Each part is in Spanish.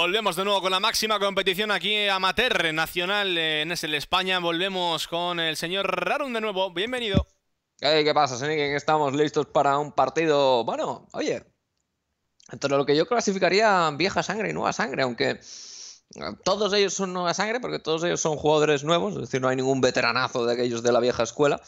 Volvemos de nuevo con la máxima competición aquí amateur nacional eh, en el España. Volvemos con el señor Rarum de nuevo. Bienvenido. ¿Qué pasa, Sonic? Estamos listos para un partido. Bueno, oye, entre lo que yo clasificaría vieja sangre y nueva sangre, aunque eh, todos ellos son nueva sangre porque todos ellos son jugadores nuevos, es decir, no hay ningún veteranazo de aquellos de la vieja escuela.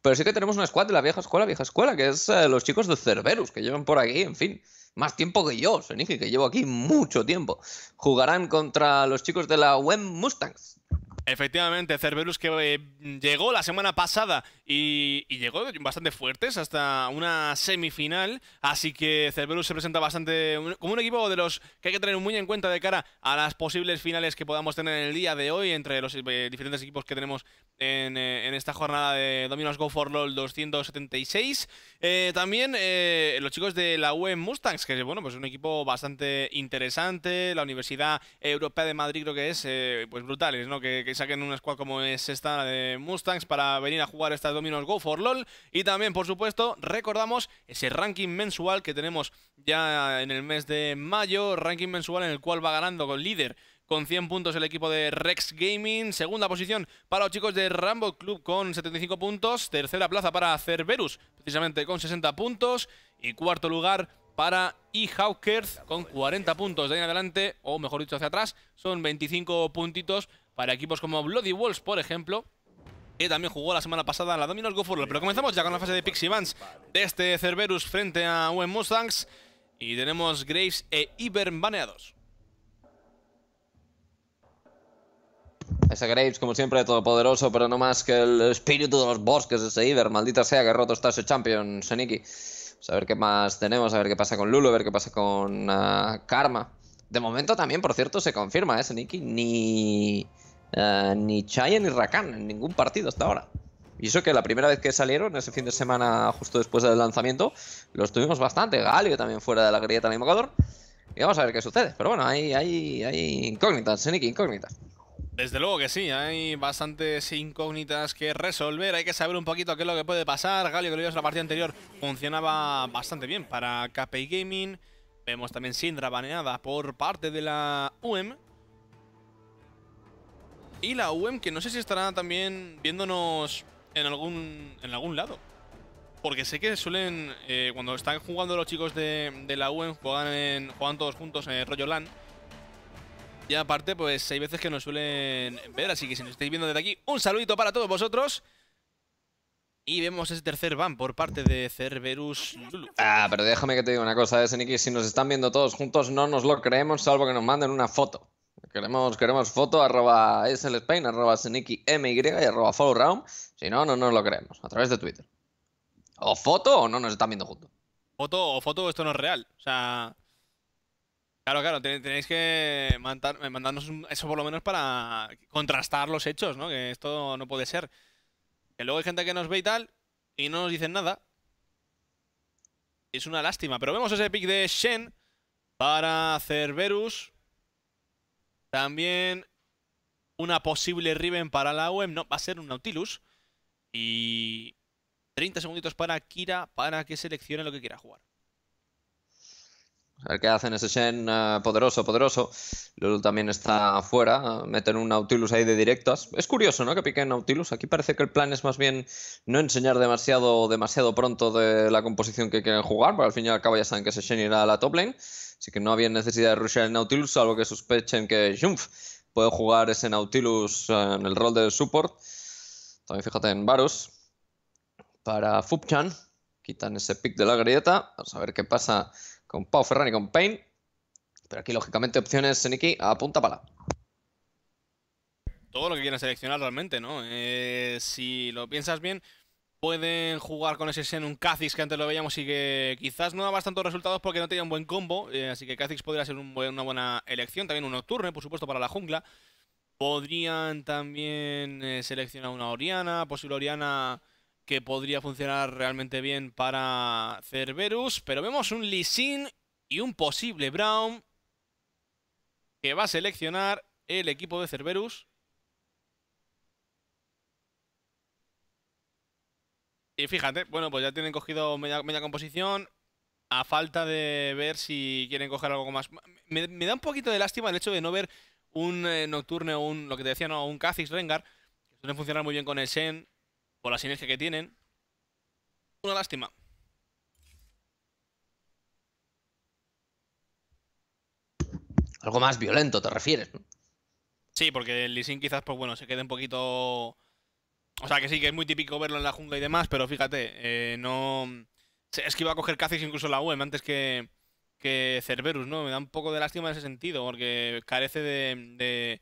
Pero sí que tenemos una squad de la vieja escuela, vieja escuela, que es eh, los chicos de Cerberus, que llevan por aquí, en fin más tiempo que yo, Soniki, que llevo aquí mucho tiempo. Jugarán contra los chicos de la WEM Mustangs. Efectivamente, Cerberus que eh, llegó la semana pasada y, llegó bastante fuertes hasta una semifinal, así que Cerberus se presenta bastante como un equipo de los que hay que tener muy en cuenta de cara a las posibles finales que podamos tener en el día de hoy entre los eh, diferentes equipos que tenemos eh, en, esta jornada de Dominos Go for LOL 276. Eh, también eh, los chicos de la UE Mustangs, que bueno, pues es un equipo bastante interesante. La Universidad Europea de Madrid creo que es, eh, pues brutales, ¿no? Que, saquen una squad como es esta de Mustangs para venir a jugar estas Dominos Go for LOL. Y también, por supuesto, recordamos ese ranking mensual que tenemos ya en el mes de mayo. Ranking mensual en el cual va ganando con líder con 100 puntos el equipo de Rex Gaming. Segunda posición para los chicos de Rambo Club con 75 puntos. Tercera plaza para Cerberus, precisamente con 60 puntos. Y cuarto lugar para Hawkers con 40 puntos. De ahí en adelante, o mejor dicho, hacia atrás, son 25 puntitos para equipos como Bloody Wolves, por ejemplo, que también jugó la semana pasada en la Dominos Go For Pero comenzamos ya con la fase de Pixie Vans. de este Cerberus frente a Wen Mustangs. Y tenemos Graves e Iberbaneados baneados. Ese Graves, como siempre, todopoderoso, pero no más que el espíritu de los bosques, ese Iber. Maldita sea que roto está ese champion, Seniki. Pues a ver qué más tenemos, a ver qué pasa con Lulu, a ver qué pasa con ah, Karma. De momento también, por cierto, se confirma, ¿eh, Seniki? Ni, ah, ni Chaya ni Rakan en ningún partido hasta ahora. Y eso que la primera vez que salieron, ese fin de semana justo después del lanzamiento, los tuvimos bastante. Galio también fuera de la grieta el invocador. Y vamos a ver qué sucede. Pero bueno, hay, hay, hay incógnitas, Seniki, incógnitas. Desde luego que sí, hay bastantes incógnitas que resolver, hay que saber un poquito qué es lo que puede pasar. Galio, que lo vimos la partida anterior, funcionaba bastante bien para KPI Gaming. Vemos también Sindra baneada por parte de la UM. Y la UM que no sé si estará también viéndonos en algún, en algún lado. Porque sé que suelen, eh, cuando están jugando los chicos de, la UM, juegan, juegan todos juntos en rollo LAN y aparte, pues hay veces que nos suelen ver, así que si nos estáis viendo desde aquí, un saludito para todos vosotros. Y vemos ese tercer ban por parte de Cerberus Ah, pero déjame que te diga una cosa, de eh, Si nos están viendo todos juntos, no nos lo creemos, salvo que nos manden una foto. Queremos, queremos foto, arroba slspain, arroba seniki my y arroba followround. Si no, no nos lo creemos, a través de Twitter. O foto o no nos están viendo juntos. Foto o foto, esto no es real. O sea, Claro, claro, tenéis que eh, mandarnos eso por lo menos para contrastar los hechos, ¿no? Que esto no puede ser. Que luego hay gente que nos ve y tal y no nos dicen nada. Es una lástima. Pero vemos ese pick de Shen para Cerberus. También una posible Riven para la UEM. No, va a ser un Nautilus. Y 30 segunditos para Kira para que seleccione lo que quiera jugar el que hacen ese Shen eh, poderoso, poderoso. Lulu también está fuera, eh, meten un Nautilus ahí de directas. Es curioso, ¿no? Que piquen Nautilus. Aquí parece que el plan es más bien no enseñar demasiado, demasiado pronto de la composición que quieren jugar, porque al fin y al cabo ya saben que ese Shen irá a la top lane. Así que no había necesidad de rushar el Nautilus, salvo que sospechen que Jumf puede jugar ese Nautilus eh, en el rol de support. También fíjate en Varus. Para Fubchan. quitan ese pick de la grieta. Vamos a ver qué pasa con Pau Ferran y con Payne. Pero aquí, lógicamente, opciones, Zeniki, a punta pala. Todo lo que quieran seleccionar realmente, ¿no? Eh, si lo piensas bien, pueden jugar con ese un Kha'Zix que antes lo veíamos y que quizás no daba tantos resultados porque no tenía un buen combo. Eh, así que Kha'Zix podría ser una buena elección. También un Nocturne, por supuesto, para la jungla. Podrían también eh, seleccionar una Oriana, posible Oriana que podría funcionar realmente bien para Cerberus. Pero vemos un Lee y un posible Brown que va a seleccionar el equipo de Cerberus. Y fíjate, bueno, pues ya tienen cogido media, media composición. A falta de ver si quieren coger algo más. Me, da un poquito de lástima el hecho de no ver un eh, Nocturne o un, lo que te decía, no, un Kha'Zix Rengar. Que suelen funcionar muy bien con el Sen por la sinergia que tienen. Una lástima. Algo más violento, te refieres, Sí, porque el Lisin quizás, pues bueno, se quede un poquito. O sea, que sí, que es muy típico verlo en la jungla y demás, pero fíjate, eh, no. Es que iba a coger Kha'Zix incluso la UEM antes que, que Cerberus, ¿no? Me da un poco de lástima en ese sentido, porque carece de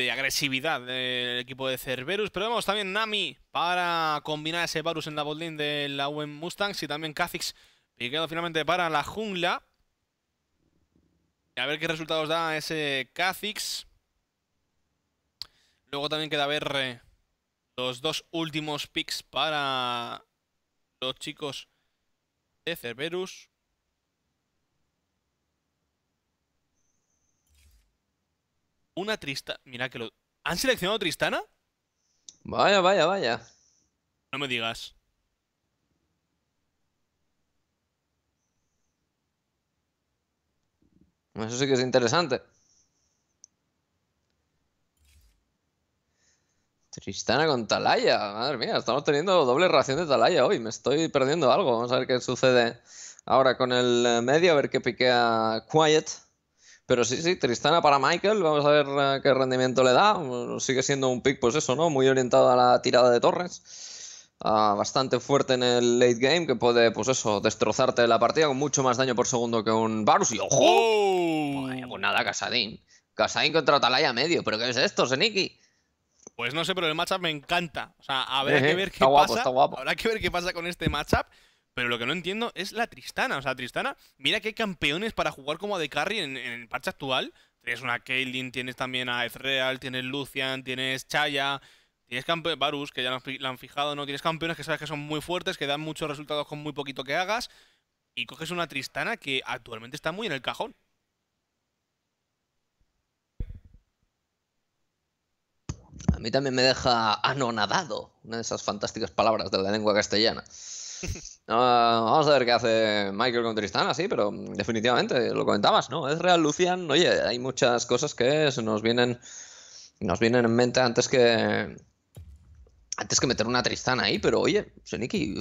de agresividad del equipo de Cerberus. Pero vemos también Nami para combinar ese Varus en la botlane de la UN Mustangs y también Kha'Zix piqueado finalmente para la jungla. Y a ver qué resultados da ese Kha'Zix. Luego también queda ver eh, los dos últimos picks para los chicos de Cerberus. una Tristana. Mira que lo. ¿Han seleccionado Tristana? Vaya, vaya, vaya. No me digas. Eso sí que es interesante. Tristana con Talaya. Madre mía, estamos teniendo doble ración de Talaya hoy. Me estoy perdiendo algo. Vamos a ver qué sucede ahora con el medio, a ver qué piquea Quiet. Pero sí, sí, Tristana para Michael, vamos a ver eh, qué rendimiento le da. Sigue siendo un pick, pues eso, ¿no? Muy orientado a la tirada de Torres. Ah, bastante fuerte en el late game, que puede, pues eso, destrozarte la partida con mucho más daño por segundo que un Varus. ¡Y ojo! ¡Oh! pues nada, Casadín. Casadín contra Atalaya medio. ¿Pero qué es esto, Zeniki? Pues no sé, pero el matchup me encanta. O sea, eh, eh, ver qué está Guapo, está guapo. Habrá que ver qué pasa con este matchup. Pero lo que no entiendo es la Tristana. O sea, Tristana, mira que hay campeones para jugar como de carry en, el parche actual. Tienes una Kaylin, tienes también a Ezreal, tienes Lucian, tienes Chaya, tienes campeones, Varus, que ya la han fijado, ¿no? Tienes campeones que sabes que son muy fuertes, que dan muchos resultados con muy poquito que hagas. Y coges una Tristana que actualmente está muy en el cajón. A mí también me deja anonadado, una de esas fantásticas palabras de la lengua castellana vamos a ver qué hace Michael con Tristana así, pero definitivamente, lo comentabas, ¿no? Es real, Lucian. Oye, hay muchas cosas que se nos vienen, nos vienen en mente antes que. Antes que meter una Tristana ahí, pero oye, Seniki,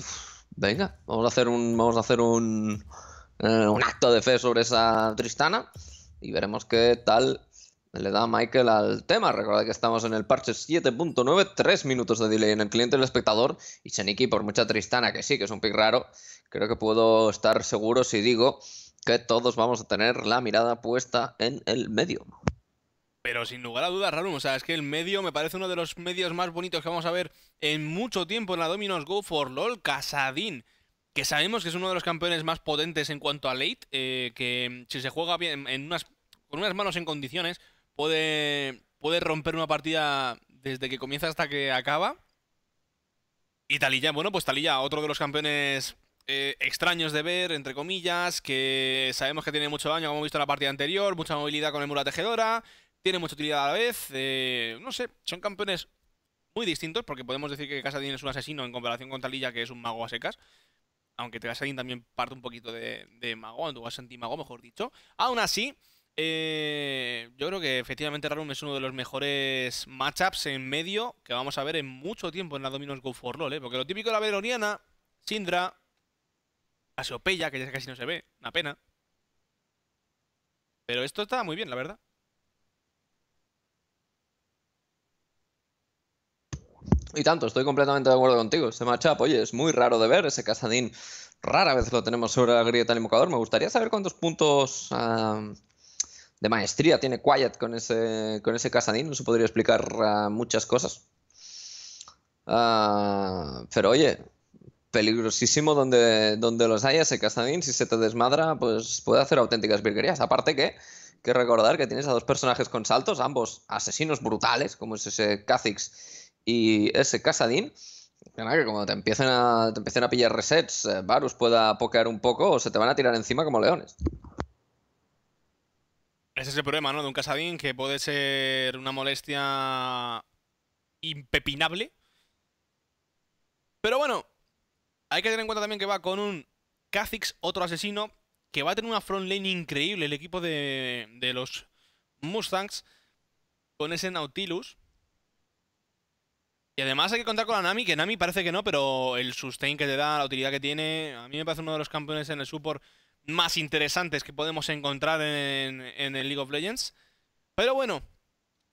venga, vamos a hacer un. Vamos a hacer un. Eh, un acto de fe sobre esa Tristana y veremos qué tal le da Michael al tema. Recuerda que estamos en el parche 7.9, 3 minutos de delay en el cliente y el espectador. Y Shaniki, por mucha tristana que sí, que es un pick raro, creo que puedo estar seguro si digo que todos vamos a tener la mirada puesta en el medio. Pero sin lugar a dudas, Rarum, o sea, es que el medio me parece uno de los medios más bonitos que vamos a ver en mucho tiempo en la Dominos Go for LOL. Casadín, que sabemos que es uno de los campeones más potentes en cuanto a late, eh, que si se juega bien en unas, con unas manos en condiciones, puede, romper una partida desde que comienza hasta que acaba. Y Talilla, bueno, pues Talilla, otro de los campeones eh, extraños de ver, entre comillas, que sabemos que tiene mucho daño, como hemos visto en la partida anterior, mucha movilidad con el mula tejedora, tiene mucha utilidad a la vez, eh, no sé, son campeones muy distintos, porque podemos decir que Casadín es un asesino en comparación con Talilla, que es un mago a secas, aunque Casadín también parte un poquito de, de mago, o sentir mago mejor dicho. Aún así, eh, yo creo que efectivamente Rarum es uno de los mejores matchups en medio que vamos a ver en mucho tiempo en la Dominos Go for LOL, ¿eh? Porque lo típico de la Veroniana, Sindra, Asiopeya, que ya casi no se ve, una pena. Pero esto está muy bien, la verdad. Y tanto, estoy completamente de acuerdo contigo. Ese matchup, oye, es muy raro de ver ese Casadín. Rara vez lo tenemos sobre la grieta del invocador. Me gustaría saber cuántos puntos... Ah, de maestría tiene Quiet con ese, con ese se se podría explicar ah, muchas cosas. Ah, pero oye, peligrosísimo donde, donde los haya ese Casadín. Si se te desmadra, pues puede hacer auténticas virguerías. Aparte que, que recordar que tienes a dos personajes con saltos, ambos asesinos brutales, como es ese Kha'Zix y ese Casadín. Que como te empiecen a, te empiecen a pillar resets, eh, Varus pueda pokear un poco o se te van a tirar encima como leones. Ese es el problema, ¿no? De un Casadín que puede ser una molestia impepinable. Pero bueno, hay que tener en cuenta también que va con un Kha'Zix, otro asesino, que va a tener una front lane increíble el equipo de, de los Mustangs con ese Nautilus. Y además hay que contar con la Nami, que Nami parece que no, pero el sustain que te da, la utilidad que tiene, a mí me parece uno de los campeones en el support más interesantes que podemos encontrar en, el League of Legends. Pero bueno,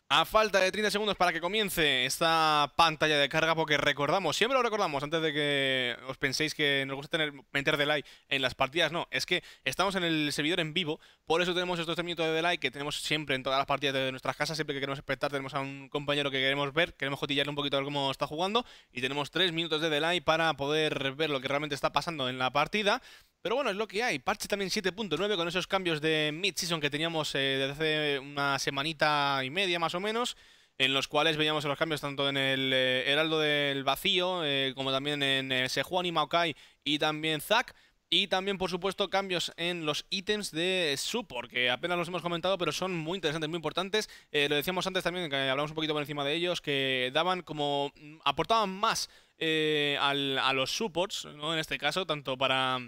a falta de 30 segundos para que comience esta pantalla de carga, porque recordamos, siempre lo recordamos, antes de que os penséis que nos gusta tener, meter delay en las partidas, no, es que estamos en el servidor en vivo, por eso tenemos estos 3 minutos de delay que tenemos siempre en todas las partidas de nuestras casas, siempre que queremos espectar, tenemos a un compañero que queremos ver, queremos jotillar un poquito a ver cómo está jugando, y tenemos 3 minutos de delay para poder ver lo que realmente está pasando en la partida. Pero bueno, es lo que hay. Parche también 7.9 con esos cambios de mid-season que teníamos eh, desde hace una semanita y media más o menos menos, en los cuales veíamos los cambios tanto en el eh, Heraldo del Vacío, eh, como también en eh, Sejuani, Maokai y también Zack. Y también, por supuesto, cambios en los ítems de support, que apenas los hemos comentado, pero son muy interesantes, muy importantes. lo decíamos antes también, que hablamos un poquito por encima de ellos, que daban como. Mm, aportaban más a los supports, ¿no? En este caso, tanto para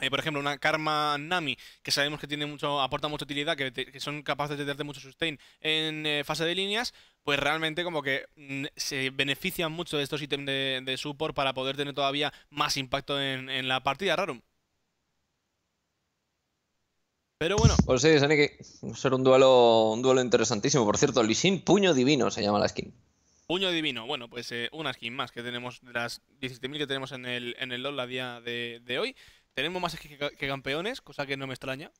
eh, por ejemplo, una Karma Nami, que sabemos que tiene mucho, aporta mucha utilidad, que, son capaces de darte mucho sustain en eh, fase de líneas, pues realmente como que mm, se benefician mucho de estos ítems de, de, support para poder tener todavía más impacto en, en la partida, raro Pero bueno. Pues sí, ser un duelo, un duelo interesantísimo. Por cierto, Lisin Puño Divino se llama la skin. Puño Divino, bueno, pues eh, una skin más que tenemos de las 17.000 que tenemos en el, en el LOL a día de, de hoy. Tenemos más que, que, campeones, cosa que no me extraña.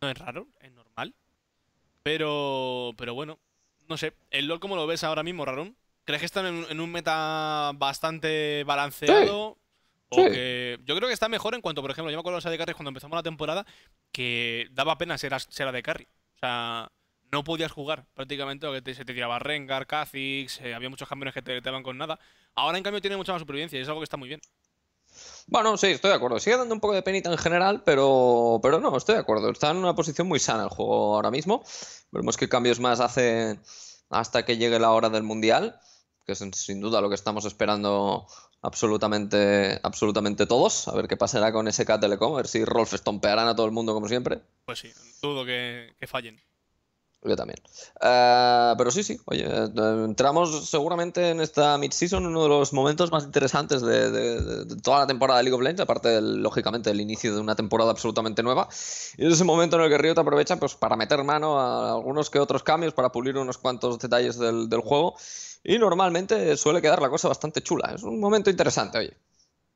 No es raro, es normal. Pero, pero bueno, no sé. ¿El LoL cómo lo ves ahora mismo, raro ¿Crees que están en, un meta bastante balanceado? yo creo que está mejor en cuanto, por ejemplo, yo me acuerdo de, de cuando empezamos la temporada que daba pena ser, ser de carry. O sea, no podías jugar prácticamente, o que se te tiraba Rengar, Kha'Zix, eh, había muchos campeones que te, te daban con nada. Ahora, en cambio, tiene mucha más supervivencia y es algo que está muy bien. Bueno, sí, estoy de acuerdo. Sigue dando un poco de penita en general, pero, pero no, estoy de acuerdo. Está en una posición muy sana el juego ahora mismo. Veremos qué cambios más hace hasta que llegue la hora del Mundial, que es sin duda lo que estamos esperando absolutamente, absolutamente todos. A ver qué pasará con SK Telecom, a ver si Rolf estompearán a todo el mundo como siempre. Pues sí, dudo que, que fallen. Yo también. Eh, pero sí, sí, oye, eh, entramos seguramente en esta mid-season, uno de los momentos más interesantes de, toda la temporada de League of Legends, aparte, lógicamente, del inicio de una temporada absolutamente nueva. Y es ese momento en el que Riot aprovecha pues, para meter mano a algunos que otros cambios, para pulir unos cuantos detalles del, del juego. Y normalmente suele quedar la cosa bastante chula. Es un momento interesante, oye.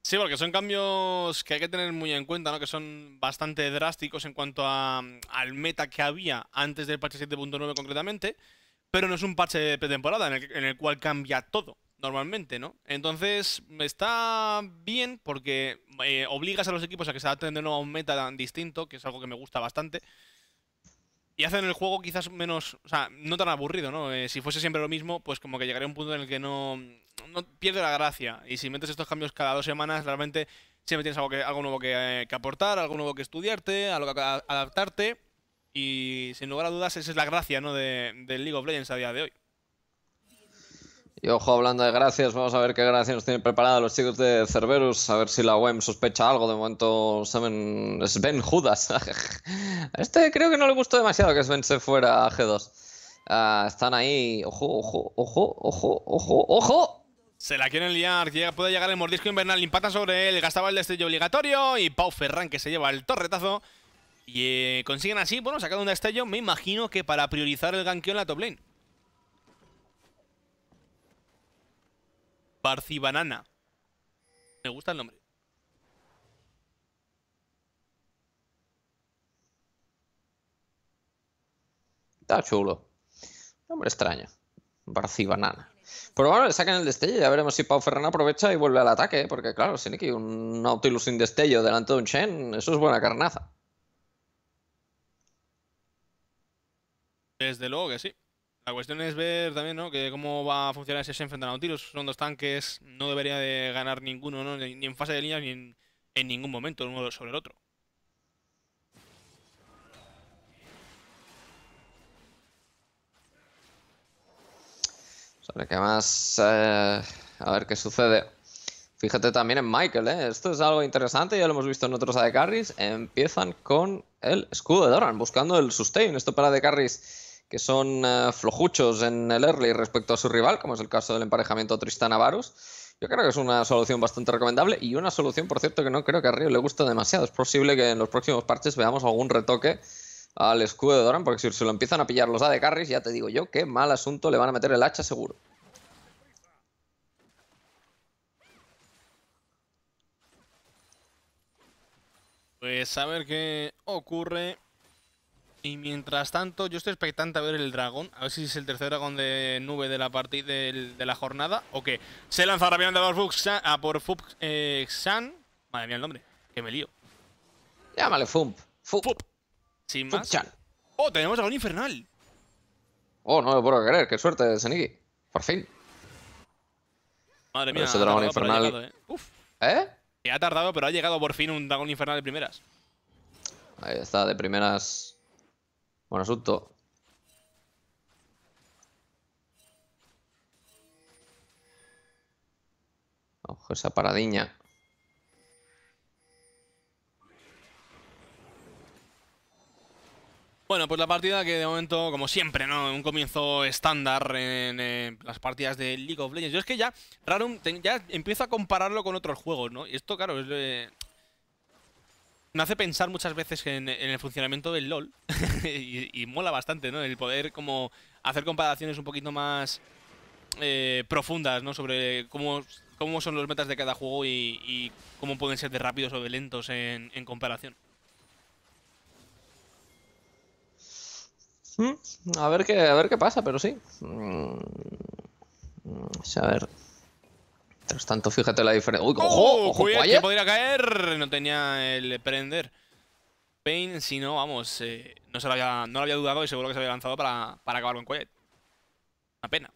Sí, porque son cambios que hay que tener muy en cuenta, ¿no? Que son bastante drásticos en cuanto a, al meta que había antes del parche 7.9 concretamente, pero no es un parche de pretemporada en el, en el cual cambia todo normalmente, ¿no? Entonces está bien porque eh, obligas a los equipos a que se adapten de nuevo a un meta distinto, que es algo que me gusta bastante. Y hacen el juego quizás menos, o sea, no tan aburrido, ¿no? Eh, si fuese siempre lo mismo, pues como que llegaría a un punto en el que no, pierde la gracia. Y si metes estos cambios cada dos semanas, realmente siempre tienes algo, que, algo nuevo que, eh, aportar, algo nuevo que estudiarte, algo que adaptarte. Y sin lugar a dudas, esa es la gracia, ¿no? De, del League of Legends a día de hoy. Y ojo, hablando de gracias, vamos a ver qué gracias nos tienen preparados los chicos de Cerberus, a ver si la web sospecha algo. De momento, Sven, Sven Judas. a este creo que no le gustó demasiado que Sven se fuera a G2. Ah, están ahí, ojo, ojo, ojo, ojo, ojo, ojo. Se la quieren liar, Ya puede llegar el mordisco invernal, impacta sobre él, gastaba el destello obligatorio y Pau Ferran que se lleva el torretazo. Y eh, consiguen así, bueno, sacando un destello, me imagino que para priorizar el ganqueo en la top lane. Barcibanana Me gusta el nombre. Está chulo. Nombre extraño. Barcibanana Banana. Pero bueno, le sacan el destello. Ya veremos si Pau Ferran aprovecha y vuelve al ataque. ¿eh? Porque claro, Si que un Nautilus sin destello delante de un Chen eso es buena carnaza. Desde luego que sí. La cuestión es ver también, ¿no? Que cómo va a funcionar ese se enfrentan a tiros. Son dos tanques, no debería de ganar ninguno, ¿no? Ni en fase de línea, ni en, ningún momento uno sobre el otro. Sobre qué más... Eh, a ver qué sucede. Fíjate también en Michael, ¿eh? Esto es algo interesante, ya lo hemos visto en otros AD Carries. Empiezan con el escudo de Doran, buscando el sustain. Esto para AD Carries que son eh, flojuchos en el early respecto a su rival, como es el caso del emparejamiento Tristán-Avaros. Yo creo que es una solución bastante recomendable y una solución, por cierto, que no creo que a Río le guste demasiado. Es posible que en los próximos parches veamos algún retoque al escudo de Doran, porque si se lo empiezan a pillar los de Carries, ya te digo yo qué mal asunto le van a meter el hacha seguro. Pues a ver qué ocurre y mientras tanto, yo estoy expectante a ver el dragón, a ver si es el tercer dragón de nube de la partida de, la jornada o qué. Se lanza rápidamente a por Fuxan, eh, a eh, Madre mía el nombre, que me lío. Llámale Fump. Fup. Sin más. Oh, tenemos dragón infernal. Oh, no me puedo creer, qué suerte, Seniki! Por fin. Madre mía, ese dragón infernal. Llegado, ¿eh? Uf. ¿Eh? ha tardado, pero ha llegado por fin un dragón infernal de primeras. Ahí está, de primeras Buen asunto. Ojo, esa paradiña. Bueno, pues la partida que de momento, como siempre, ¿no? Un comienzo estándar en, las partidas de League of Legends. Yo es que ya, Rarum, ya empiezo a compararlo con otros juegos, ¿no? Y esto, claro, es, me hace pensar muchas veces en, el funcionamiento del LOL y, mola bastante, ¿no? El poder como hacer comparaciones un poquito más eh, profundas, ¿no? Sobre cómo, cómo son los metas de cada juego y, cómo pueden ser de rápidos o de lentos en, comparación. Hmm, a ver qué, a ver qué pasa, pero sí. Hmm, hmm, a ver. Mientras tanto, fíjate la diferencia. ¡Uy, ¡Oh, ojo! ojo que podría caer! No tenía el prender. Pain, si no, vamos, eh, no, se lo había, no había dudado y seguro que se había lanzado para, para acabar con Quiet. Una pena.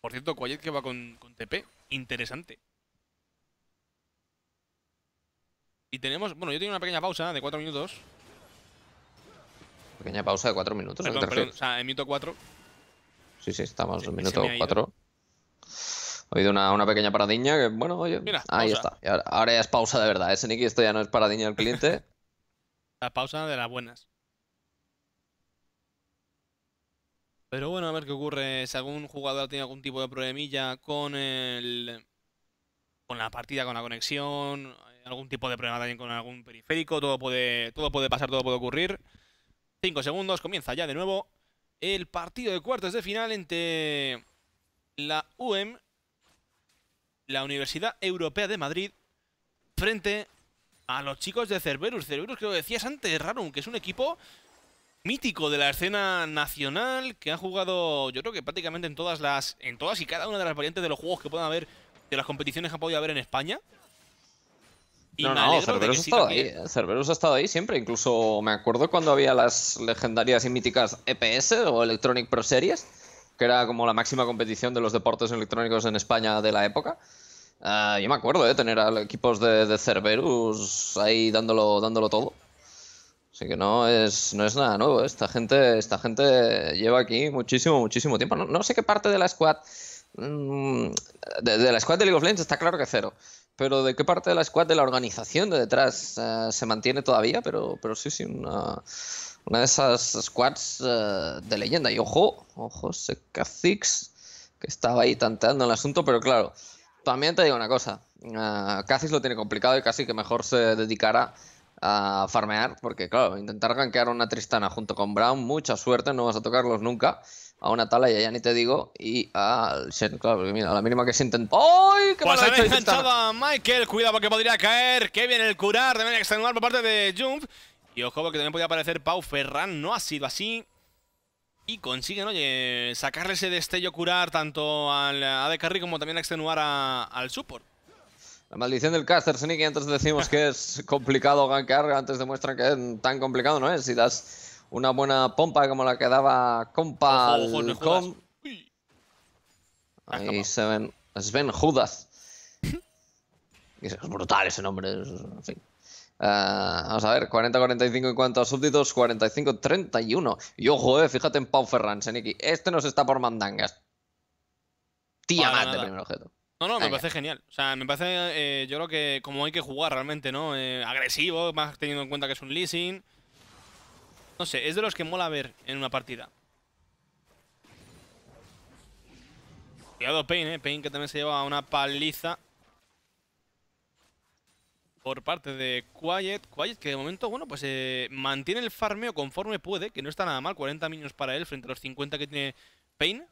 Por cierto, Quiet que va con, con TP. Interesante. Y tenemos... Bueno, yo tengo una pequeña pausa de cuatro minutos. Pequeña pausa de cuatro minutos. Perdón, o sea, en minuto 4. Sí, sí, estamos en minuto 4. Ha oído una, pequeña paradiña que, bueno, oye, ahí está. Ahora, ya es pausa de verdad, ese ¿eh, esto ya no es paradiña del cliente. la pausa de las buenas. Pero bueno, a ver qué ocurre. Si algún jugador tiene algún tipo de problemilla con el. con la partida, con la conexión, eh, algún tipo de problema también con algún periférico, todo puede, todo puede pasar, todo puede ocurrir. Cinco segundos, comienza ya de nuevo el partido de cuartos de final entre la UM la Universidad Europea de Madrid frente a los chicos de Cerberus. Cerberus, que lo decías antes, Rarum, que es un equipo mítico de la escena nacional, que ha jugado, yo creo que prácticamente en todas las en todas y cada una de las variantes de los juegos que puedan haber, de las competiciones que ha podido haber en España. no, no, Cerberus, ha estado ahí. Cerberus ha estado ahí siempre. Incluso me acuerdo cuando había las legendarias y míticas EPS o Electronic Pro Series que era como la máxima competición de los deportes electrónicos en España de la época. Ah, yo me acuerdo de eh, tener a equipos de, de, Cerberus ahí dándolo, dándolo todo. Así que no es, no es nada nuevo. Eh. Esta gente, esta gente lleva aquí muchísimo, muchísimo tiempo. No, no sé qué parte de la squad. Mm, de, la squad de League of Legends está claro que cero. Pero de qué parte de la squad de la organización de detrás eh, se mantiene todavía, pero, pero sí, sí, una, una de esas squads eh, de leyenda. Y ojo, ojo, se que estaba ahí tanteando el asunto, pero claro, también te digo una cosa. Uh, lo tiene complicado y casi que mejor se dedicará a farmear, porque claro, intentar gankear una Tristana junto con Brown, mucha suerte, no vas a tocarlos nunca. A una tala y ya ni te digo, y al Shen, claro, mira, a la mínima que se intentó. ¡Ay! ¡Qué pues ha hecho Michael, cuidado porque podría caer. Que viene el curar, deben extenuar por parte de Jump. Y ojo porque también podía aparecer Pau Ferran, no ha sido así. Y consiguen, oye, sacarle ese destello curar tanto al AD Carry como también extenuar al support. La maldición del caster, Sneaky, antes decimos que es complicado gankar, antes demuestran que es tan complicado no es. Si das una buena pompa como la que daba compa Ahí se ven, Sven Judas. es brutal ese nombre, en fin. Ah, vamos a ver, 40-45 en cuanto a súbditos, 45-31. Y ojo, eh, fíjate en Pau Ferran, Seniki. Este nos está por mandangas. Tía, mate, primer objeto. No, no, me parece genial. O sea, me parece, eh, yo creo que como hay que jugar realmente, ¿no? Eh, agresivo, más teniendo en cuenta que es un leasing. No sé, es de los que mola ver en una partida. Cuidado Pain, ¿eh? Pain que también se lleva una paliza por parte de Quiet. Quiet que de momento, bueno, pues eh, mantiene el farmeo conforme puede, que no está nada mal. 40 minions para él frente a los 50 que tiene Pain.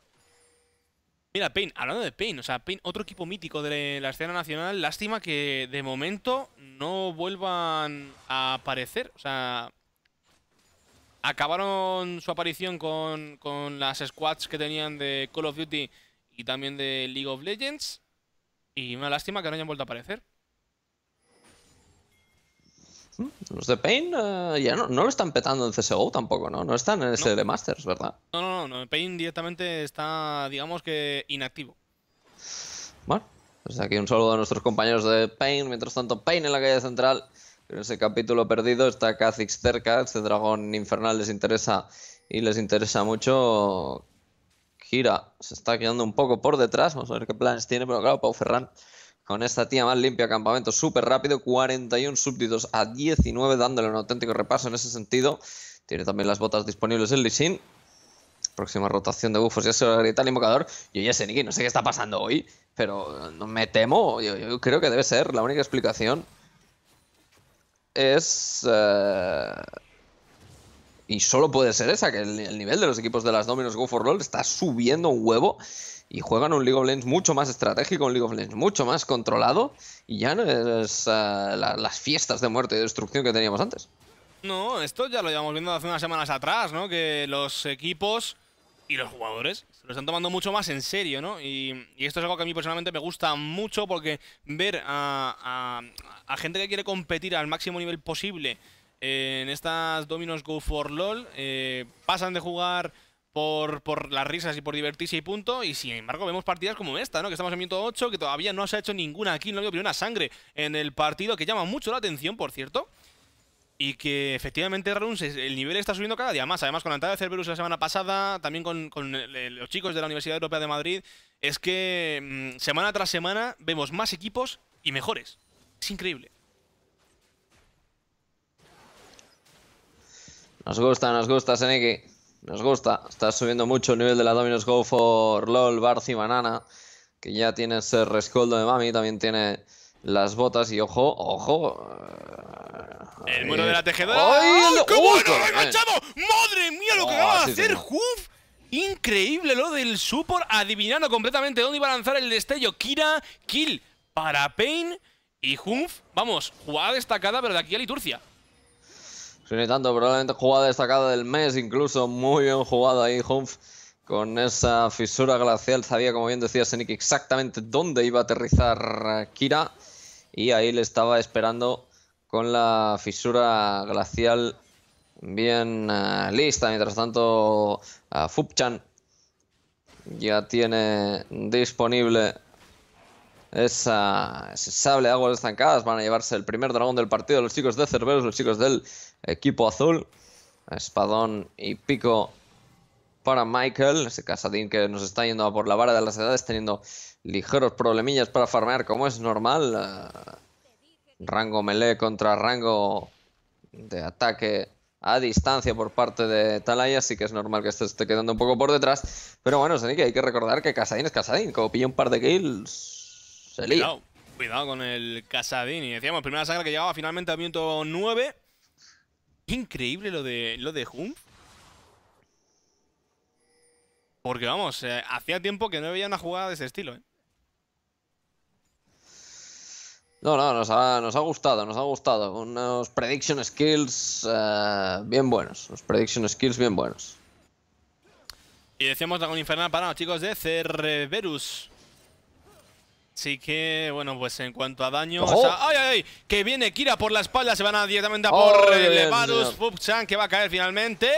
Mira, Pain, hablando de Pain, o sea, Pain, otro equipo mítico de la escena nacional. Lástima que de momento no vuelvan a aparecer. O sea, acabaron su aparición con, con las squads que tenían de Call of Duty y también de League of Legends. Y una lástima que no hayan vuelto a aparecer. Mm, los de Pain eh, ya no, no, lo están petando en CSGO tampoco, ¿no? No están en ese de Masters, ¿verdad? No, no, no, Pain directamente está, digamos que, inactivo. Bueno, pues aquí un saludo a nuestros compañeros de Pain. Mientras tanto, Pain en la calle central. En ese capítulo perdido está Kha'Zix cerca. Este dragón infernal les interesa y les interesa mucho. Gira, se está quedando un poco por detrás. Vamos a ver qué planes tiene, pero claro, Pau Ferran con esta tía más limpia campamento súper rápido, 41 súbditos a 19, dándole un auténtico repaso en ese sentido. Tiene también las botas disponibles el Lissin. Próxima rotación de bufos, ya se lo grita el invocador. Yo ya sé, Niki, no sé qué está pasando hoy, pero me temo, yo, creo que debe ser la única explicación. Es... Eh, y solo puede ser esa, que el, nivel de los equipos de las Dominos Go for LOL está subiendo un huevo y juegan un League of Legends mucho más estratégico, un League of Legends mucho más controlado y ya no es eh, las fiestas de muerte y destrucción que teníamos antes. No, esto ya lo llevamos viendo hace unas semanas atrás, ¿no? Que los equipos y los jugadores se lo están tomando mucho más en serio, ¿no? Y, esto es algo que a mí personalmente me gusta mucho porque ver a, a, gente que quiere competir al máximo nivel posible en estas Dominos Go for LOL, eh, pasan de jugar por, las risas y por divertirse y punto. Y sin embargo, vemos partidas como esta, ¿no? Que estamos en minuto 8, que todavía no se ha hecho ninguna aquí, no ha habido una sangre en el partido, que llama mucho la atención, por cierto. Y que efectivamente el nivel está subiendo cada día más. Además, con la entrada de Cerberus la semana pasada, también con, los chicos de la Universidad Europea de Madrid, es que mm, semana tras semana vemos más equipos y mejores. Es increíble. Nos gusta, nos gusta, Seneki nos gusta. Está subiendo mucho el nivel de la Dominos Go for LOL, Barci Banana, que ya tiene ese rescoldo de Mami, también tiene las botas y ojo, ojo. El muro de la tejedora. ¡Ay, ¡Ah, qué bueno! ¡Lo ¡Madre mía, lo que oh, acaba de hacer Increíble lo del support, adivinando completamente dónde iba a lanzar el destello. Kira, kill para Pain y Humph. Vamos, jugada destacada, pero de aquí a Liturcia. Sin tanto, probablemente jugada destacada del mes, incluso muy bien jugada ahí, Humph, con esa fisura glacial. Sabía, como bien decía Senik, exactamente dónde iba a aterrizar Kira. Y ahí le estaba esperando con la fisura glacial bien eh, lista. Mientras tanto, Fupchan ya tiene disponible esa, ese sable de aguas estancadas. Van a llevarse el primer dragón del partido los chicos de Cerberus, los chicos del Equipo azul. Espadón y pico para Michael. Ese Casadín que nos está yendo por la vara de las edades, teniendo ligeros problemillas para farmear, como es normal. Eh, rango melee contra rango de ataque a distancia por parte de Talaya, así que es normal que esté quedando un poco por detrás. Pero bueno, que hay que recordar que Casadín es Casadín. Como pilla un par de kills, Cuidado, con el Casadín. Y decíamos, primera saga que llegaba finalmente a minuto 9 increíble lo de, lo de Porque vamos, eh, hacía tiempo que no veía una jugada de ese estilo, eh. No, no, nos ha, nos ha, gustado, nos ha gustado. Unos prediction skills eh, bien buenos. Unos prediction skills bien buenos. Y decíamos algo Infernal para los chicos de Cerberus. Así que, bueno, pues en cuanto a daño... ¡Ay, ay, ay! Que viene Kira por la espalda, se van a directamente a por eh, Levarus. Pupchan, que va a caer finalmente.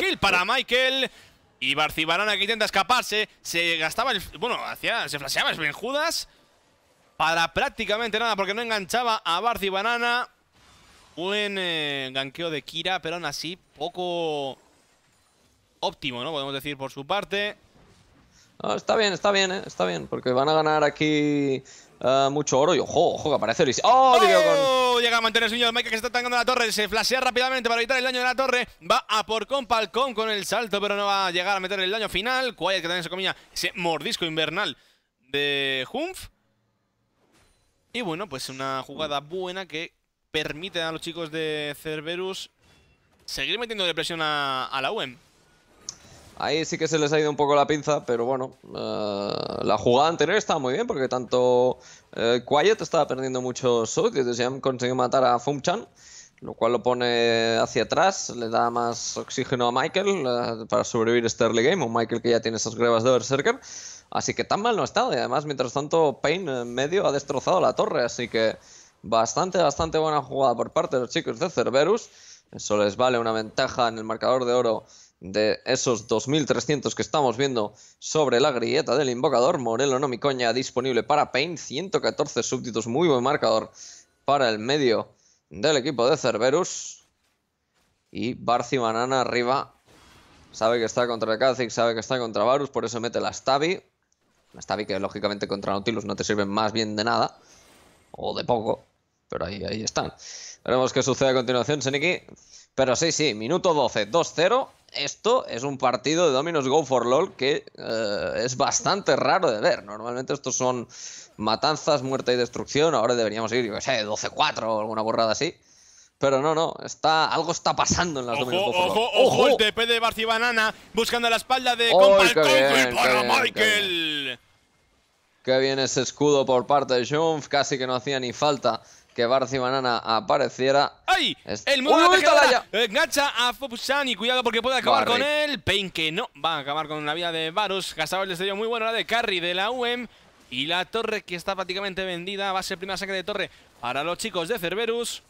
Kill para Michael. Y Barcibarana que intenta escaparse. Se gastaba el... Bueno, hacia, se flasheaba el Judas. Para prácticamente nada, porque no enganchaba a Barcibarana. Buen eh, ganqueo de Kira, pero aún así poco óptimo, ¿no? Podemos decir por su parte. Ah, está bien, está bien, eh, está bien, porque van a ganar aquí ah, mucho oro y ojo, ojo, que aparece ¡Oh, ¡Oh! Llega a mantener el señor Mike que está tangando la torre, se flashea rápidamente para evitar el daño de la torre, va a por Compalcón con el salto, pero no va a llegar a meter el daño final. Quiet que también se comía ese mordisco invernal de Humph. Y bueno, pues una jugada buena que permite a los chicos de Cerberus seguir metiendo de presión a, a la UEM. Ahí sí que se les ha ido un poco la pinza, pero bueno, eh, la jugada anterior estaba muy bien porque tanto eh, Quiet estaba perdiendo mucho Sud. y ya han conseguido matar a Chan, lo cual lo pone hacia atrás, le da más oxígeno a Michael eh, para sobrevivir este early game, un Michael que ya tiene esas grebas de Berserker, así que tan mal no ha estado y además mientras tanto Pain medio ha destrozado la torre, así que bastante, bastante buena jugada por parte de los chicos de Cerberus, eso les vale una ventaja en el marcador de oro de esos 2.300 que estamos viendo sobre la grieta del invocador. Morelo no mi coña disponible para Pain, 114 súbditos, muy buen marcador para el medio del equipo de Cerberus. Y Barci Banana arriba. Sabe que está contra el sabe que está contra Varus, por eso mete la Stabi. La Stabi que lógicamente contra Nautilus no te sirve más bien de nada. O de poco. Pero ahí, ahí están. Veremos qué sucede a continuación, Seniki. Pero sí, sí, minuto 12, 2-0. Esto es un partido de Dominos Go for LOL que eh, es bastante raro de ver. Normalmente estos son matanzas, muerte y destrucción. Ahora deberíamos ir, yo qué sé, 12-4 o alguna borrada así. Pero no, no, está, algo está pasando en las Go Dominos Ojo, ojo, ojo, el TP de Barci buscando la espalda de Compa para Michael. Qué bien. ese escudo por parte de Jump, casi que no hacía ni falta que Barcy Banana apareciera. ¡Ay! es El mundo Engancha a Fopusan y cuidado porque puede acabar con él. Pain que no va a acabar con la vida de Varus. Gastaba el destello muy bueno la de Carry de la UEM. Y la torre que está prácticamente vendida va a ser primera saque de torre para los chicos de Cerberus.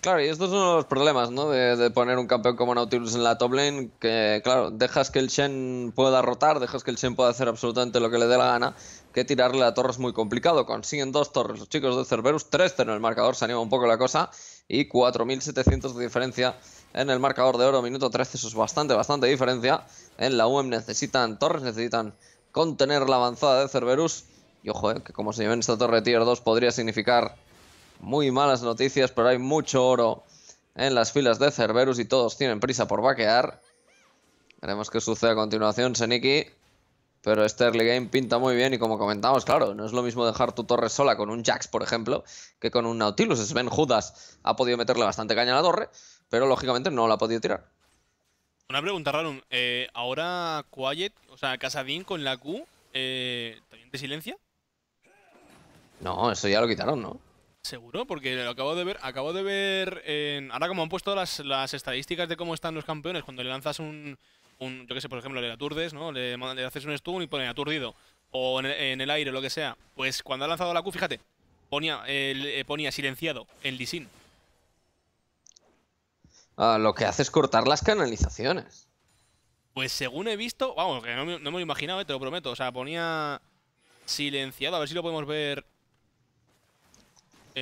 Claro, y estos son los problemas, ¿no? De, de, poner un campeón como Nautilus en la top lane, que, claro, dejas que el Shen pueda rotar, dejas que el Shen pueda hacer absolutamente lo que le dé la gana, que tirarle a torres es muy complicado. Consiguen dos torres los chicos de Cerberus, tres en el marcador, se anima un poco la cosa y 4.700 de diferencia en el marcador de oro, minuto 13, eso es bastante, bastante diferencia. En la UEM necesitan torres, necesitan contener la avanzada de Cerberus. Y ojo, eh, que como se lleven esta torre tier 2 podría significar muy malas noticias, pero hay mucho oro en las filas de Cerberus y todos tienen prisa por vaquear. Veremos qué sucede a continuación, Seniki. Pero este early game pinta muy bien y como comentamos, claro, no es lo mismo dejar tu torre sola con un Jax, por ejemplo, que con un Nautilus. Sven Judas ha podido meterle bastante caña a la torre, pero lógicamente no la ha podido tirar. Una pregunta, raro eh, ahora Quiet, o sea, Casadín con la Q, eh, ¿también de silencia? No, eso ya lo quitaron, ¿no? Seguro, porque lo acabo de ver. Acabo de ver. ahora, como han puesto las, las, estadísticas de cómo están los campeones, cuando le lanzas un, yo que sé, por ejemplo, le aturdes, ¿no? Le, haces un stun y pone aturdido. O en el, aire, lo que sea. Pues cuando ha lanzado la Q, fíjate, ponía, eh, ponía silenciado el Disin. Ah, lo que hace es cortar las canalizaciones. Pues según he visto, vamos, que no, me lo imaginaba, eh, te lo prometo. O sea, ponía silenciado, a ver si lo podemos ver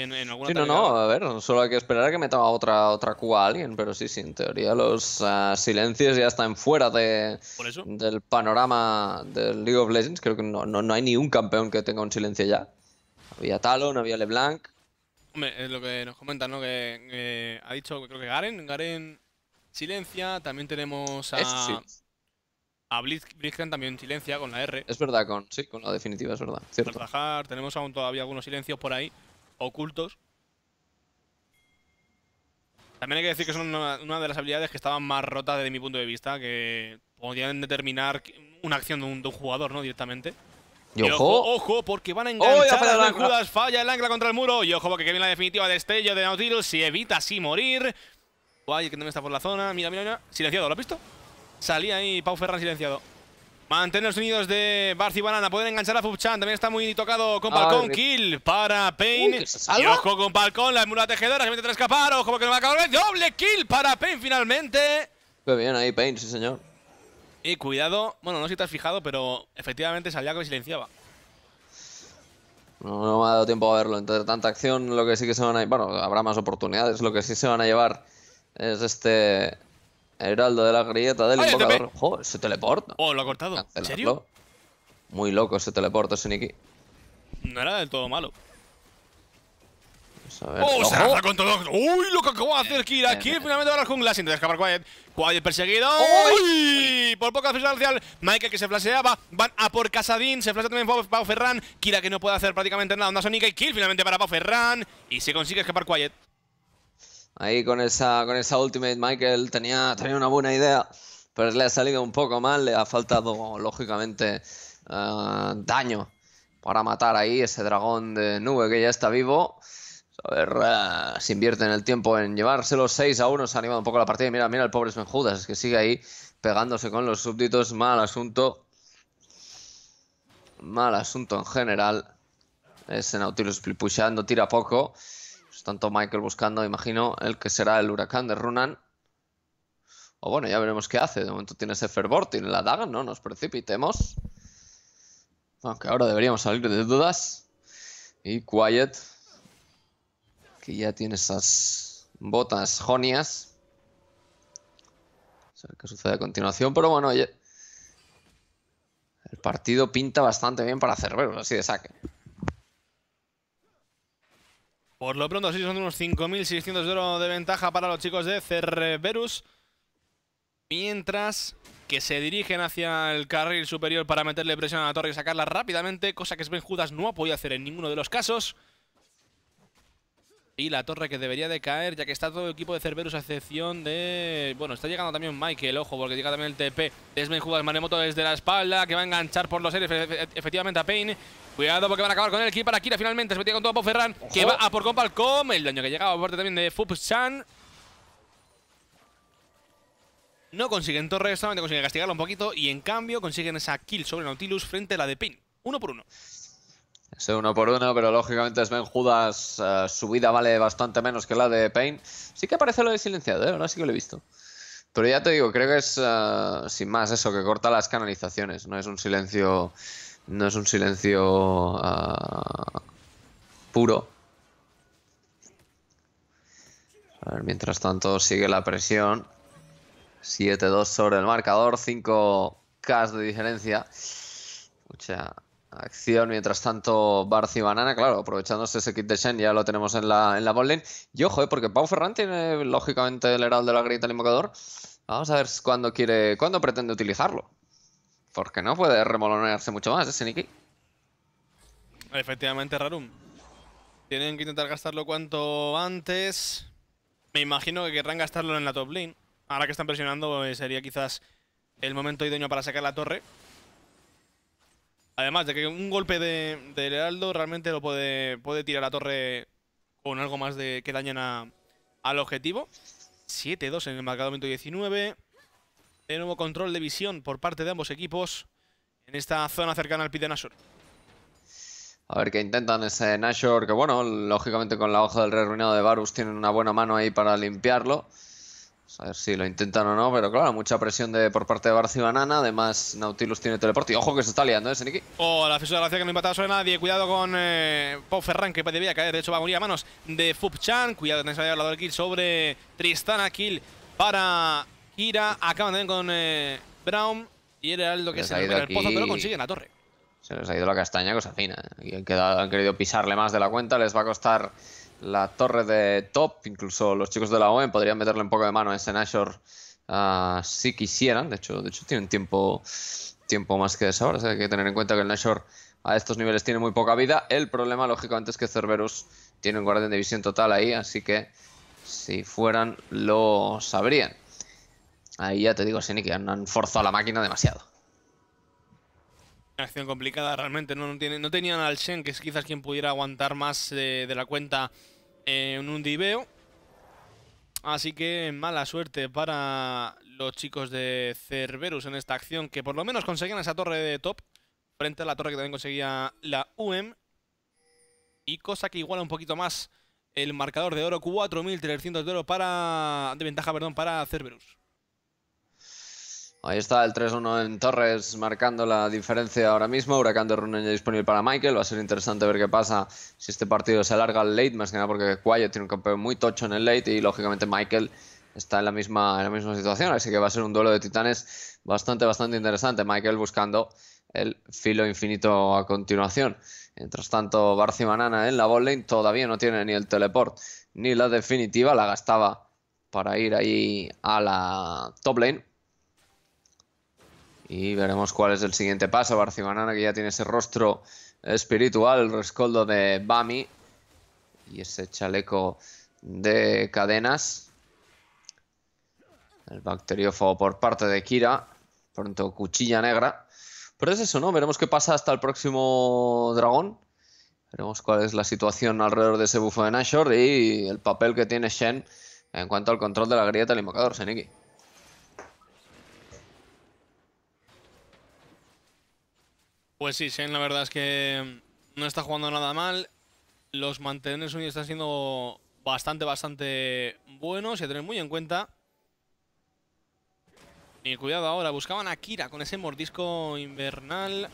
en, sí, no, no, a ver, solo hay que esperar a que meta otra, otra cual a alguien, pero sí, sí, en teoría los ah, silencios ya están fuera de, del panorama del League of Legends. Creo que no, no, hay ni un campeón que tenga un silencio ya. Había Talon, había LeBlanc. Hombre, es lo que nos comentan, ¿no? Que ha dicho, creo que Garen, Garen silencia. También tenemos a, a también silencia con la R. Es verdad, con, sí, con la definitiva, es verdad. Cierto. tenemos aún todavía algunos silencios por ahí ocultos. También hay que decir que son una, de las habilidades que estaban más rotas desde mi punto de vista, que podían determinar una acción de un, jugador, ¿no? Directamente. Y ojo, ojo, porque van a enganchar Judas, falla el ancla contra el muro. Y ojo, porque viene la definitiva de destello de Nautilus si evita así morir. Guay, que también está por la zona. Mira, mira, mira. Silenciado, ¿lo has visto? Salía ahí Pau Ferran silenciado los unidos de y Banana. Pueden enganchar a Fubchan. También está muy tocado con Balcón. Kill para uh, Pain. Uy, y ojo con Balcón. La mula tejedora se mete tres escapar. Ojo porque no va a acabar. Doble kill para Pain finalmente. Muy bien ahí Pain, sí señor. Y cuidado. Bueno, no sé si te has fijado, pero efectivamente salía que silenciaba. No, me ha dado tiempo a verlo. Entre tanta acción, lo que sí que se van a... Bueno, habrá más oportunidades. Lo que sí se van a llevar es este Heraldo de la grieta del invocador. ¡Joder, se teleporta! ¡Oh, lo ha cortado! ¿En serio? Muy loco ese teleporta Sonic. No era del todo malo. A ver. ¡Oh, se lanza con todo! ¡Uy, lo que acabo de hacer Kira! Kill finalmente finalmente ahora con Glass, intenta escapar Quiet. Quiet perseguido. ¡Uy! Por poca social, Michael que se flasheaba. Van a por Casadín. Se flashea también Pau Ferran. Kira que no puede hacer prácticamente nada. Onda Sonic y kill finalmente para Pau Ferran. Y se consigue escapar Quiet. Ahí con esa, con esa Ultimate Michael tenía, tenía una buena idea, pero le ha salido un poco mal, le ha faltado lógicamente eh, daño para matar ahí ese dragón de nube que ya está vivo. A ver, eh, se invierte en el tiempo en llevárselo 6 a 1, se ha animado un poco la partida. Mira, mira el pobre Sven Judas, es que sigue ahí pegándose con los súbditos, mal asunto. Mal asunto en general. Ese Nautilus pushando, tira poco. Tanto Michael buscando, imagino, el que será el huracán de Runan. O bueno, ya veremos qué hace. De momento tiene ese fervor, tiene la daga, no nos precipitemos. Aunque ahora deberíamos salir de dudas. Y Quiet, que ya tiene esas botas jonias. A ver qué sucede a continuación, pero bueno, el partido pinta bastante bien para Cerberus, así de saque. Por lo pronto, sí, son unos 5.600 de oro de ventaja para los chicos de Cerberus. Mientras que se dirigen hacia el carril superior para meterle presión a la torre y sacarla rápidamente, cosa que Sven Judas no ha podido hacer en ninguno de los casos. Y la torre que debería de caer, ya que está todo el equipo de Cerberus a excepción de... Bueno, está llegando también Michael, ojo, porque llega también el TP. Sven Judas Maremoto desde la espalda, que va a enganchar por los aires efectivamente a Payne. Cuidado porque van a acabar con el aquí para Kira finalmente. Se metía con todo a Ferran, que va a por com. El daño que llegaba a parte también de Fupsan. No consiguen torres, solamente consiguen castigarlo un poquito. Y en cambio consiguen esa kill sobre Nautilus frente a la de Pain, Uno por uno. Ese uno por uno, pero lógicamente Sven Judas, eh, su vida vale bastante menos que la de Pain. Sí que aparece lo de silenciado, ¿eh? ahora sí que lo he visto. Pero ya te digo, creo que es eh, sin más eso, que corta las canalizaciones, no es un silencio no es un silencio ah, puro. A ver, mientras tanto sigue la presión. 7-2 sobre el marcador, 5K de diferencia. Mucha acción. Mientras tanto, y Banana, claro, aprovechándose ese kit de Shen, ya lo tenemos en la, en Y ojo, eh, porque Pau Ferran tiene lógicamente el heraldo de la grita el invocador. Vamos a ver cuándo quiere, cuándo pretende utilizarlo. Porque no puede remolonearse mucho más ese ¿eh, Niki. Efectivamente, Rarum. Tienen que intentar gastarlo cuanto antes. Me imagino que querrán gastarlo en la top lane. Ahora que están presionando, eh, sería quizás el momento idóneo para sacar la torre. Además de que un golpe de, heraldo realmente lo puede, puede tirar la torre con algo más de que dañen al objetivo. 7-2 en el marcado 19 de nuevo control de visión por parte de ambos equipos en esta zona cercana al pit de Nashor. A ver qué intentan ese Nashor, que bueno, lógicamente con la hoja del re ruinado de Varus tienen una buena mano ahí para limpiarlo. A ver si lo intentan o no, pero claro, mucha presión de, por parte de y Banana. Además, Nautilus tiene teleporte. Y ojo que se está liando, ese, ¿eh, Niki Oh, la fisura de gracia que no empatado sobre nadie. Cuidado con eh, Ferran, que debía caer. De hecho, va a morir a manos de Fubchan. Cuidado, tenéis que haber lado del kill sobre Tristana. Kill para Gira, acaban también con eh, Brown. Y era lo que se, ido. el pozo, pero consiguen la torre. Se les ha ido la castaña, cosa fina. Y han, querido pisarle más de la cuenta. Les va a costar la torre de top. Incluso los chicos de la OEM podrían meterle un poco de mano a ese Nashor ah, si quisieran. De hecho, de hecho tienen tiempo, tiempo más que eso, hay que tener en cuenta que el Nashor a estos niveles tiene muy poca vida. El problema, lógicamente, es que Cerberus tiene un guardián de visión total ahí. Así que si fueran, lo sabrían. Ahí ya te digo, Sini, que no han forzado la máquina demasiado. Una acción complicada realmente, no, no, tenían al Shen, que es quizás quien pudiera aguantar más eh, de la cuenta eh, en un diveo. Así que mala suerte para los chicos de Cerberus en esta acción, que por lo menos conseguían esa torre de top, frente a la torre que también conseguía la UM. Y cosa que iguala un poquito más el marcador de oro, 4.300 de oro para, de ventaja perdón, para Cerberus. Ahí está el 3-1 en Torres marcando la diferencia ahora mismo. Huracán de Runa ya disponible para Michael. Va a ser interesante ver qué pasa si este partido se alarga al late, más que nada porque Quayo tiene un campeón muy tocho en el late y lógicamente Michael está en la misma, la situación. Así que va a ser un duelo de titanes bastante, bastante interesante. Michael buscando el filo infinito a continuación. Mientras tanto, Barci en la ball lane todavía no tiene ni el teleport ni la definitiva. La gastaba para ir ahí a la top lane y veremos cuál es el siguiente paso. Barcelona que ya tiene ese rostro espiritual, el rescoldo de Bami y ese chaleco de cadenas. El bacteriófago por parte de Kira. Pronto cuchilla negra. Pero es eso, ¿no? Veremos qué pasa hasta el próximo dragón. Veremos cuál es la situación alrededor de ese bufo de Nashor y el papel que tiene Shen en cuanto al control de la grieta del invocador, Seniki. Pues sí, Shane, la verdad es que mm, no está jugando nada mal. Los manteneres unidos están siendo bastante, bastante buenos y a tener muy en cuenta. Y cuidado ahora, buscaban a Kira con ese mordisco invernal.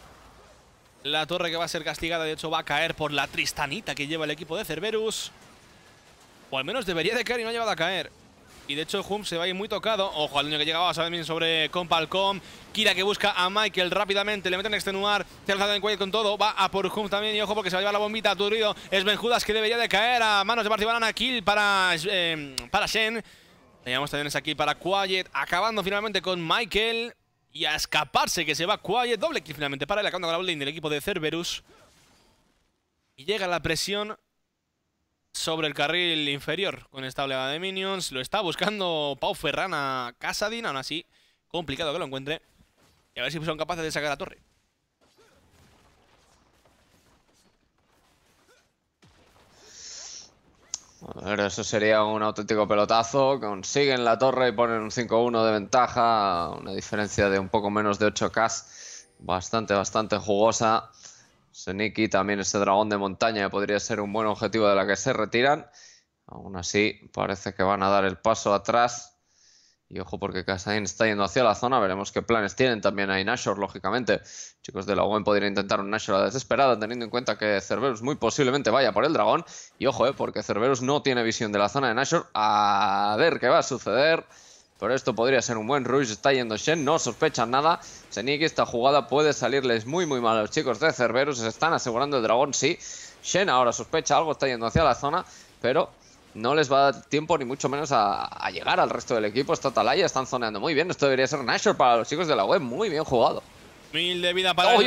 La torre que va a ser castigada, de hecho, va a caer por la Tristanita que lleva el equipo de Cerberus. O al menos debería de caer y no ha llegado a caer. Y de hecho, Hump se va a ir muy tocado. Ojo al niño que llegaba, saber bien sobre Compalcom. Kira que busca a Michael rápidamente, le meten a extenuar, se en cuello con todo, va a por Hump también y ojo porque se va a llevar la bombita a Turrido. Es Benjudas que debería de caer a manos de Barcelona, kill para, eh, para Shen. Teníamos también aquí aquí para Quiet, acabando finalmente con Michael y a escaparse que se va Quiet. Doble kill finalmente para el acabando con la del equipo de Cerberus. Y llega la presión sobre el carril inferior con esta oleada de minions. Lo está buscando Pau ferrana a Casadin, aún así complicado que lo encuentre. Y a ver si son capaces de sacar la torre. A eso sería un auténtico pelotazo. Consiguen la torre y ponen un 5-1 de ventaja. Una diferencia de un poco menos de 8K. Bastante, bastante jugosa. Seniki también ese dragón de montaña podría ser un buen objetivo de la que se retiran. Aún así, parece que van a dar el paso atrás. Y ojo porque Casain está yendo hacia la zona. Veremos qué planes tienen también ahí Nashor, lógicamente. Chicos de la UEM podrían intentar un Nashor a desesperada, teniendo en cuenta que Cerberus muy posiblemente vaya por el dragón. Y ojo, eh, porque Cerberus no tiene visión de la zona de Nashor. A ver qué va a suceder pero esto podría ser un buen Ruiz, está yendo Shen, no sospechan nada, se esta jugada, puede salirles muy muy mal a los chicos de Cerberus, se están asegurando el dragón, sí, Shen ahora sospecha algo, está yendo hacia la zona, pero no les va a dar tiempo ni mucho menos a, llegar al resto del equipo, está Talaya, están zoneando muy bien, esto debería ser Nashor para los chicos de la web, muy bien jugado. Mil de vida para ¡Oh,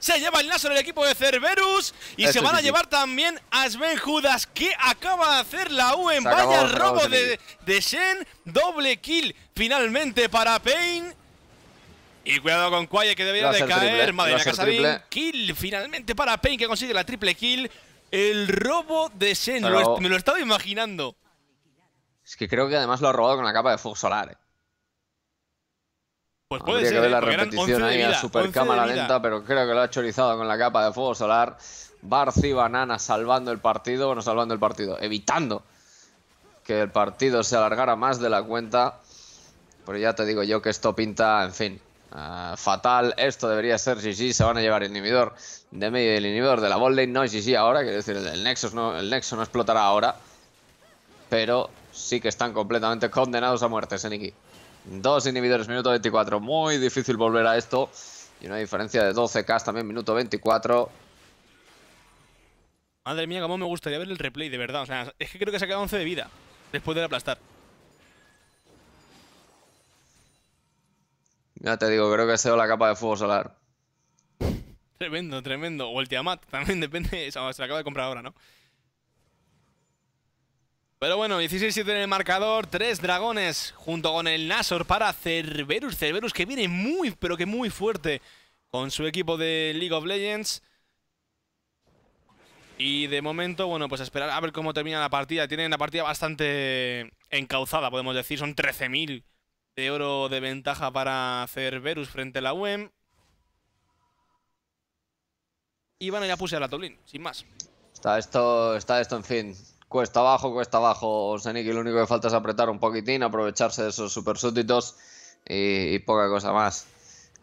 se lleva el en el equipo de Cerberus. Y se van a llevar también a Sven Judas, que acaba de hacer la U en vaya robo de, Shen. Doble kill finalmente para Payne. Y cuidado con Quaye que debería de caer. Madre Kill finalmente para Payne que consigue la triple kill. El robo de Shen. Me lo estaba imaginando. Es que creo que además lo ha robado con la capa de fuego solar. Eh. Tiene pues que ver ¿eh? la repetición ahí a super lenta, pero creo que lo ha chorizado con la capa de fuego solar. Barci Banana salvando el partido, bueno, salvando el partido, evitando que el partido se alargara más de la cuenta. Pero ya te digo yo que esto pinta, en fin, eh, fatal. Esto debería ser sí, se van a llevar el inhibidor de medio del inhibidor de la bot No sí, sí, ahora, quiero decir, el Nexus no, el Nexus no explotará ahora. Pero sí que están completamente condenados a muerte, Seniki. Dos inhibidores, minuto 24. Muy difícil volver a esto. Y una diferencia de 12K también, minuto 24. Madre mía, cómo me gustaría ver el replay, de verdad. O sea, es que creo que se ha quedado 11 de vida después de aplastar. Ya te digo, creo que se la capa de fuego solar. Tremendo, tremendo. O el Tiamat, también depende. se la acaba de comprar ahora, ¿no? Pero bueno, 16-7 en el marcador, tres dragones junto con el Nasor para Cerberus. Cerberus que viene muy, pero que muy fuerte con su equipo de League of Legends. Y de momento, bueno, pues esperar a ver cómo termina la partida. Tienen la partida bastante encauzada, podemos decir. Son 13.000 de oro de ventaja para Cerberus frente a la UEM. Y bueno, ya puse a la Tolín, sin más. Está esto, está esto, en fin, cuesta abajo, cuesta abajo Oseniki. Lo único que falta es apretar un poquitín, aprovecharse de esos super súbditos y, poca cosa más.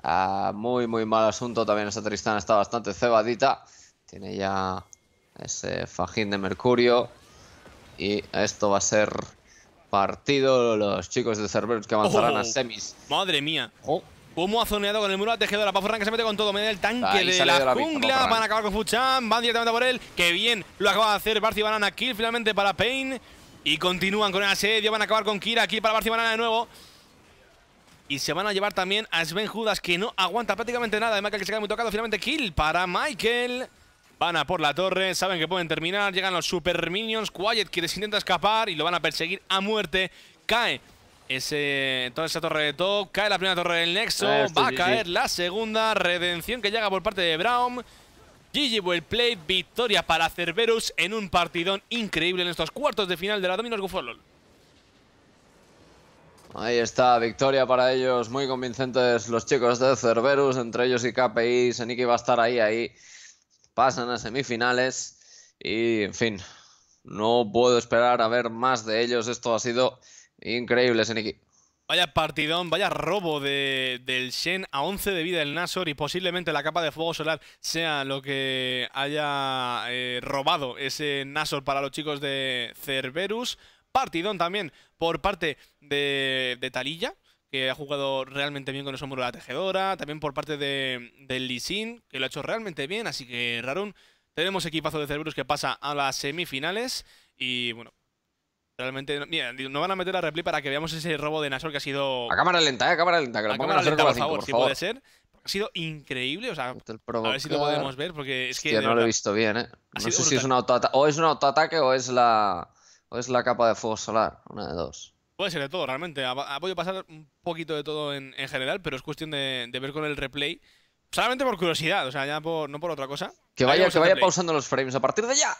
Ah, muy, muy mal asunto. También esa Tristana está bastante cebadita. Tiene ya ese fajín de Mercurio. Y esto va a ser partido. Los chicos de Cerberus que avanzarán a oh. semis. Madre mía. Oh. Como ha zoneado con el muro la tejedora. que se mete con todo. mete el tanque de la, jungla. van a acabar con Fuchan. Van directamente por él. Qué bien lo acaba de hacer y Banana. Kill finalmente para Pain. Y continúan con el asedio. Van a acabar con Kira. Kill para y Banana de nuevo. Y se van a llevar también a Sven Judas, que no aguanta prácticamente nada. que se queda muy tocado. Finalmente kill para Michael. Van a por la torre, saben que pueden terminar. Llegan los Super Minions. Quiet que intenta escapar y lo van a perseguir a muerte. Cae ese, toda esa torre de top. Cae la primera torre del Nexo. Ah, va a caer la segunda. Redención que llega por parte de Brown. GG Well Play. Victoria para Cerberus en un partidón increíble en estos cuartos de final de la Dominos Gufolol. Ahí está, victoria para ellos, muy convincentes los chicos de Cerberus, entre ellos y KPI, Seniki va a estar ahí, ahí, pasan a semifinales y, en fin, no puedo esperar a ver más de ellos, esto ha sido Increíble ese Vaya partidón, vaya robo de, del Shen a 11 de vida el Nasor y posiblemente la capa de fuego solar sea lo que haya eh, robado ese Nasor para los chicos de Cerberus. Partidón también por parte de, de Talilla, que ha jugado realmente bien con el muro de la tejedora. También por parte de, del Lisin, que lo ha hecho realmente bien. Así que, Rarun, tenemos equipazo de Cerberus que pasa a las semifinales. Y bueno, Realmente, mira, no van a meter a replay para que veamos ese robo de Nasor que ha sido. A cámara lenta, eh, a cámara lenta, que lo a cámara lenta, por, favor, si puede ser. Ha sido increíble, o sea, a ver si lo podemos ver, porque es que. no lo he visto bien, eh. No sé si es un autoataque, o es un autoataque o es la. O es la capa de fuego solar, una de dos. Puede ser de todo, realmente. Ha, podido pasar un poquito de todo en, general, pero es cuestión de, ver con el replay. Solamente por curiosidad, o sea, ya no por otra cosa. Que vaya, que vaya pausando los frames a partir de ya.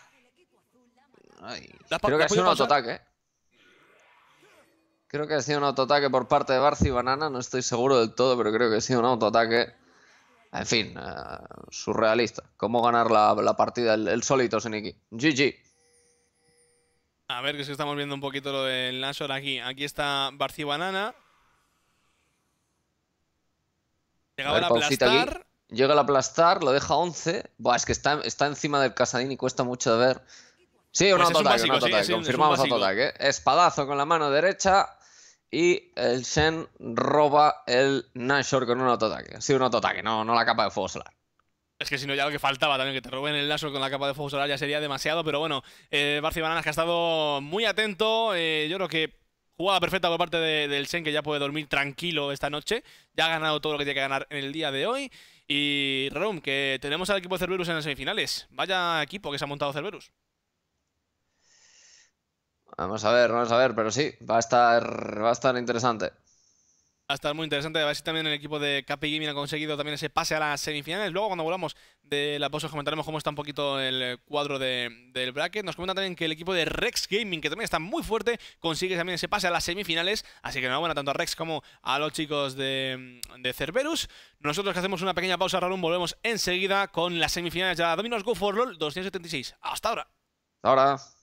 creo que ha sido un autoataque. Eh. Creo que ha sido un autoataque por parte de Barci Banana, no estoy seguro del todo, pero creo que ha sido un autoataque. En fin, eh, surrealista. ¿Cómo ganar la, partida el, solito solito, Seniki? GG. A ver, que si estamos viendo un poquito lo del Nashor aquí. Aquí está Barci Banana. Llegaba a, aplastar. Llega al aplastar, lo deja 11. Buah, es que está, está encima del Casadín y cuesta mucho de ver. Sí, un autoataque, confirmamos autoataque. Espadazo con la mano derecha y el Shen roba el Nashor con un autoataque. Sí, un autoataque, no, no la capa de fuego solar. Es que si no, ya lo que faltaba también, que te roben el Nashor con la capa de fuego solar ya sería demasiado, pero bueno, eh, Bananas que ha estado muy atento, eh, yo creo que jugada perfecta por parte del Shen, que ya puede dormir tranquilo esta noche. Ya ha ganado todo lo que tiene que ganar en el día de hoy. Y Rom, que tenemos al equipo de Cerberus en las semifinales. Vaya equipo que se ha montado Cerberus. Vamos a ver, vamos a ver, pero sí, va a estar, va a estar interesante. Va a estar muy interesante, a ver si también el equipo de KP Gaming ha conseguido también ese pase a las semifinales. Luego, cuando volvamos de la pausa, comentaremos cómo está un poquito el cuadro del bracket. Nos comenta también que el equipo de Rex Gaming, que también está muy fuerte, consigue también ese pase a las semifinales. Así que enhorabuena tanto a Rex como a los chicos de, de Cerberus. Nosotros que hacemos una pequeña pausa, Ralum, volvemos enseguida con las semifinales ya Dominos Go for LOL 276. Hasta ahora. Hasta ahora.